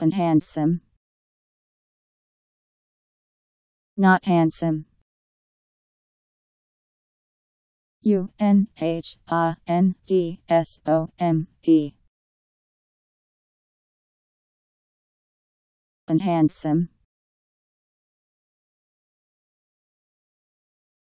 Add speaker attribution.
Speaker 1: and handsome.
Speaker 2: Not handsome. U N H A N D S O M E. And handsome.